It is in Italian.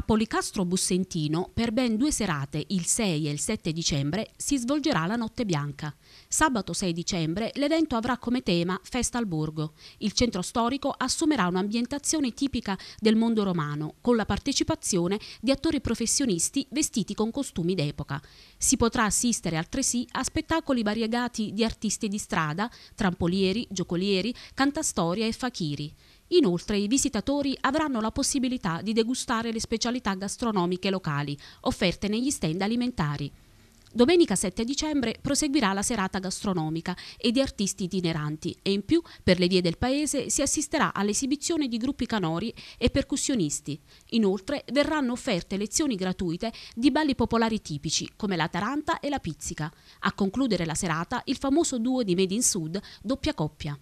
A Policastro Bussentino per ben due serate, il 6 e il 7 dicembre, si svolgerà la Notte Bianca. Sabato 6 dicembre l'evento avrà come tema Festa al Borgo. Il centro storico assumerà un'ambientazione tipica del mondo romano, con la partecipazione di attori professionisti vestiti con costumi d'epoca. Si potrà assistere altresì a spettacoli variegati di artisti di strada, trampolieri, giocolieri, cantastoria e fakiri. Inoltre i visitatori avranno la possibilità di degustare le specialità gastronomiche locali offerte negli stand alimentari. Domenica 7 dicembre proseguirà la serata gastronomica e di artisti itineranti e in più per le vie del paese si assisterà all'esibizione di gruppi canori e percussionisti. Inoltre verranno offerte lezioni gratuite di balli popolari tipici come la taranta e la pizzica. A concludere la serata il famoso duo di Made in Sud, doppia coppia.